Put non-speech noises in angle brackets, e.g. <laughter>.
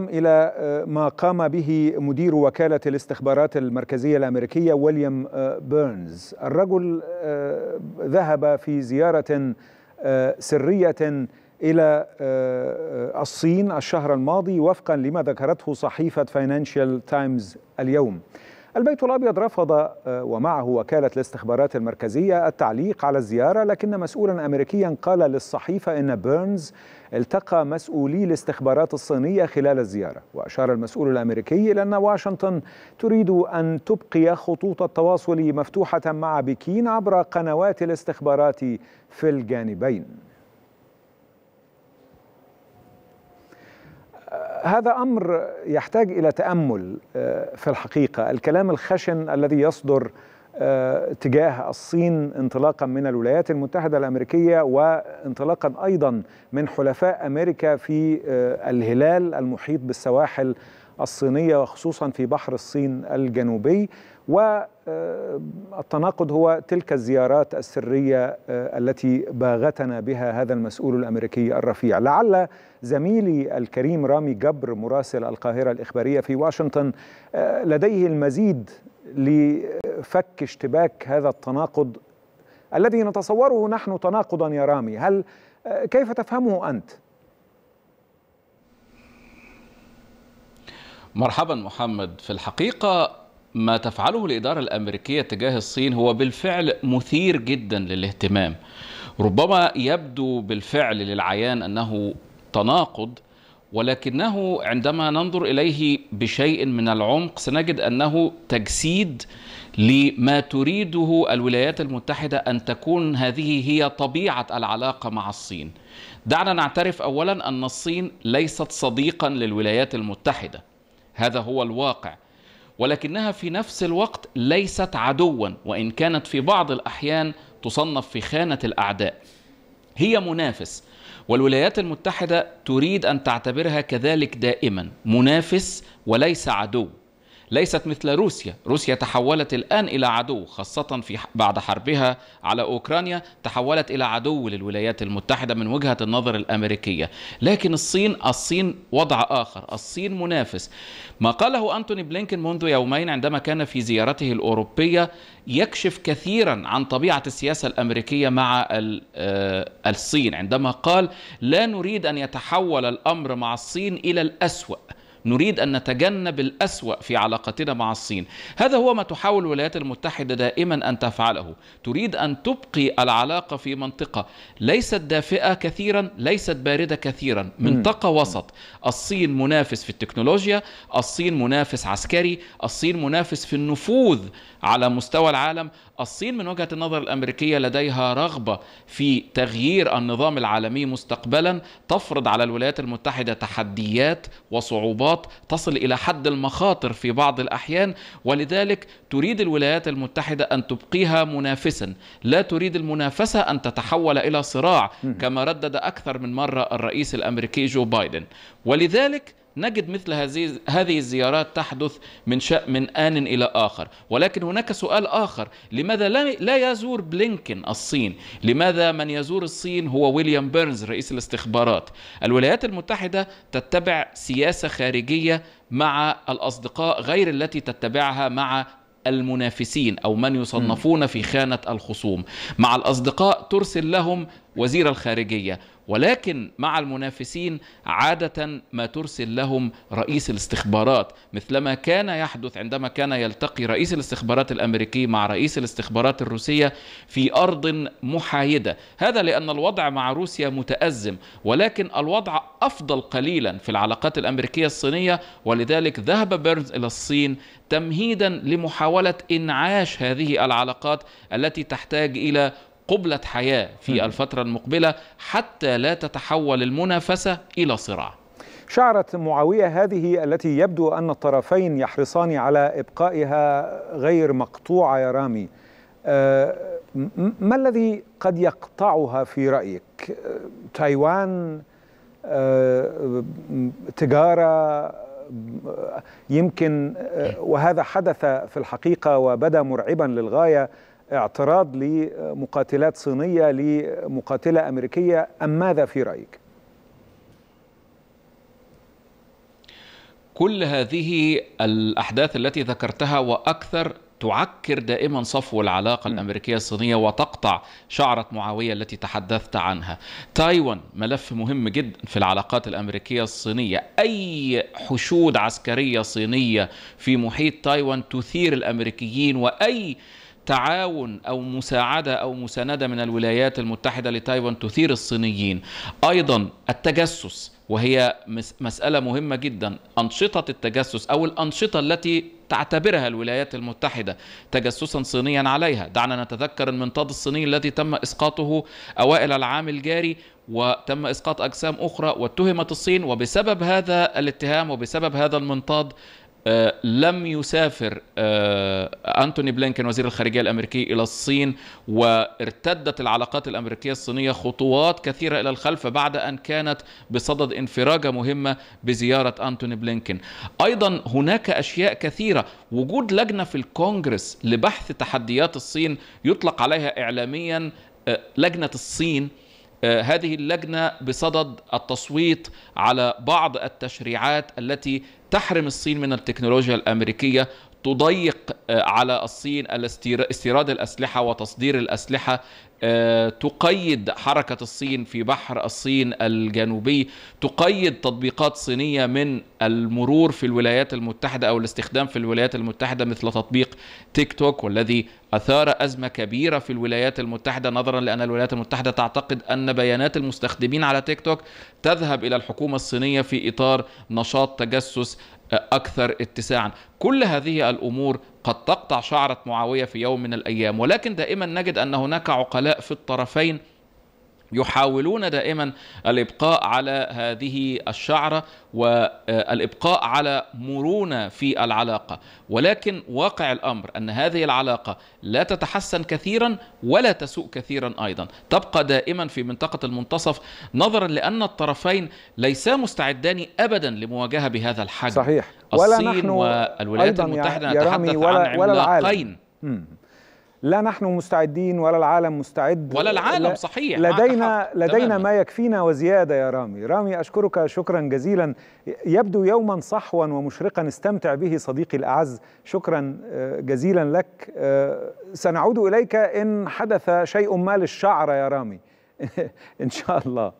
إلى آه، ما قام به مدير وكالة الاستخبارات المركزية الأمريكية ويليام آه، بيرنز الرجل آه، ذهب في زيارة سرية إلى الصين الشهر الماضي وفقا لما ذكرته صحيفة فاينانشال تايمز اليوم البيت الأبيض رفض آه، ومعه وكالة الاستخبارات المركزية التعليق على الزيارة لكن مسؤولا أمريكيا قال للصحيفة أن بيرنز التقى مسؤولي الاستخبارات الصينية خلال الزيارة وأشار المسؤول الأمريكي إلى أن واشنطن تريد أن تبقي خطوط التواصل مفتوحة مع بكين عبر قنوات الاستخبارات في الجانبين هذا امر يحتاج الى تامل آه، في الحقيقه الكلام الخشن الذي يصدر آه، تجاه الصين انطلاقا من الولايات المتحده الامريكيه وانطلاقا ايضا من حلفاء امريكا في آه، الهلال المحيط بالسواحل الصينية وخصوصا في بحر الصين الجنوبي والتناقض هو تلك الزيارات السرية آه، التي باغتنا بها هذا المسؤول الأمريكي الرفيع لعل زميلي الكريم رامي جبر مراسل القاهرة الإخبارية في واشنطن آه، لديه المزيد لفك اشتباك هذا التناقض الذي نتصوره نحن تناقضا يا رامي هل آه، كيف تفهمه أنت؟ مرحبا محمد في الحقيقة ما تفعله الإدارة الأمريكية تجاه الصين هو بالفعل مثير جدا للاهتمام ربما يبدو بالفعل للعيان أنه تناقض ولكنه عندما ننظر إليه بشيء من العمق سنجد أنه تجسيد لما تريده الولايات المتحدة أن تكون هذه هي طبيعة العلاقة مع الصين دعنا نعترف أولا أن الصين ليست صديقا للولايات المتحدة هذا هو الواقع ولكنها في نفس الوقت ليست عدوا وان كانت في بعض الاحيان تصنف في خانه الاعداء هي منافس والولايات المتحده تريد ان تعتبرها كذلك دائما منافس وليس عدو ليست مثل روسيا روسيا تحولت الآن إلى عدو خاصة في بعد حربها على أوكرانيا تحولت إلى عدو للولايات المتحدة من وجهة النظر الأمريكية لكن الصين الصين وضع آخر الصين منافس ما قاله أنتوني بلينكن منذ يومين عندما كان في زيارته الأوروبية يكشف كثيرا عن طبيعة السياسة الأمريكية مع آه، الصين عندما قال لا نريد أن يتحول الأمر مع الصين إلى الأسوأ نريد أن نتجنب الأسوأ في علاقتنا مع الصين هذا هو ما تحاول الولايات المتحدة دائما أن تفعله تريد أن تبقي العلاقة في منطقة ليست دافئة كثيرا ليست باردة كثيرا منطقة وسط الصين منافس في التكنولوجيا الصين منافس عسكري الصين منافس في النفوذ على مستوى العالم الصين من وجهة النظر الأمريكية لديها رغبة في تغيير النظام العالمي مستقبلا تفرض على الولايات المتحدة تحديات وصعوبات الضغوطات تصل الى حد المخاطر في بعض الاحيان ولذلك تريد الولايات المتحده ان تبقيها منافسا لا تريد المنافسه ان تتحول الى صراع كما ردد اكثر من مره الرئيس الامريكي جو بايدن ولذلك نجد مثل هذه هذه الزيارات تحدث من شأ من آن إلى آخر ولكن هناك سؤال آخر لماذا لا يزور بلينكن الصين لماذا من يزور الصين هو ويليام بيرنز رئيس الاستخبارات الولايات المتحدة تتبع سياسة خارجية مع الأصدقاء غير التي تتبعها مع المنافسين او من يصنفون في خانه الخصوم مع الاصدقاء ترسل لهم وزير الخارجيه ولكن مع المنافسين عادة ما ترسل لهم رئيس الاستخبارات مثلما كان يحدث عندما كان يلتقي رئيس الاستخبارات الأمريكي مع رئيس الاستخبارات الروسية في أرض محايدة هذا لأن الوضع مع روسيا متأزم ولكن الوضع أفضل قليلا في العلاقات الأمريكية الصينية ولذلك ذهب بيرنز إلى الصين تمهيدا لمحاولة إنعاش هذه العلاقات التي تحتاج إلى قبلة حياة في الفترة المقبلة حتى لا تتحول المنافسة إلى صراع شعرت معاوية هذه التي يبدو أن الطرفين يحرصان على إبقائها غير مقطوعة يا رامي آه، ما الذي قد يقطعها في رأيك آه، تايوان آه، تجارة يمكن وهذا حدث في الحقيقة وبدا مرعبا للغاية اعتراض لمقاتلات صينية لمقاتلة أمريكية أم ماذا في رأيك؟ كل هذه الأحداث التي ذكرتها وأكثر تعكر دائما صفو العلاقة نعم. الأمريكية الصينية وتقطع شعرة معاوية التي تحدثت عنها تايوان ملف مهم جدا في العلاقات الأمريكية الصينية أي حشود عسكرية صينية في محيط تايوان تثير الأمريكيين وأي تعاون أو مساعدة أو مساندة من الولايات المتحدة لتايوان تثير الصينيين أيضا التجسس وهي مسألة مهمة جدا أنشطة التجسس أو الأنشطة التي تعتبرها الولايات المتحدة تجسسا صينيا عليها دعنا نتذكر المنطاد الصيني الذي تم إسقاطه أوائل العام الجاري وتم إسقاط أجسام أخرى واتهمت الصين وبسبب هذا الاتهام وبسبب هذا المنطاد آه، لم يسافر آه، أنتوني بلينكن وزير الخارجية الأمريكي إلى الصين وارتدت العلاقات الأمريكية الصينية خطوات كثيرة إلى الخلف بعد أن كانت بصدد انفراجة مهمة بزيارة أنتوني بلينكن أيضا هناك أشياء كثيرة وجود لجنة في الكونغرس لبحث تحديات الصين يطلق عليها إعلاميا آه، لجنة الصين آه، هذه اللجنه بصدد التصويت على بعض التشريعات التي تحرم الصين من التكنولوجيا الامريكيه تضيق آه، على الصين استيراد الأسلحة وتصدير الأسلحة آه، تقيد حركة الصين في بحر الصين الجنوبي تقيد تطبيقات صينية من المرور في الولايات المتحدة أو الاستخدام في الولايات المتحدة مثل تطبيق تيك توك والذي أثار أزمة كبيرة في الولايات المتحدة نظرا لأن الولايات المتحدة تعتقد أن بيانات المستخدمين على تيك توك تذهب إلى الحكومة الصينية في إطار نشاط تجسس أكثر اتساعا كل هذه الأمور قد تقطع شعرة معاوية في يوم من الأيام ولكن دائما نجد أن هناك عقلاء في الطرفين يحاولون دائما الابقاء على هذه الشعره والابقاء على مرونه في العلاقه ولكن واقع الامر ان هذه العلاقه لا تتحسن كثيرا ولا تسوء كثيرا ايضا تبقى دائما في منطقه المنتصف نظرا لان الطرفين ليسا مستعدان ابدا لمواجهه بهذا الحجم صحيح ولا الصين نحن والولايات المتحده نتحدث عن عملاقين لا نحن مستعدين ولا العالم مستعد ولا العالم صحيح لدينا لدينا تمام. ما يكفينا وزياده يا رامي رامي اشكرك شكرا جزيلا يبدو يوما صحوا ومشرقا استمتع به صديقي الاعز شكرا آه، جزيلا لك آه، سنعود اليك ان حدث شيء ما للشعر يا رامي <laughs> ان شاء الله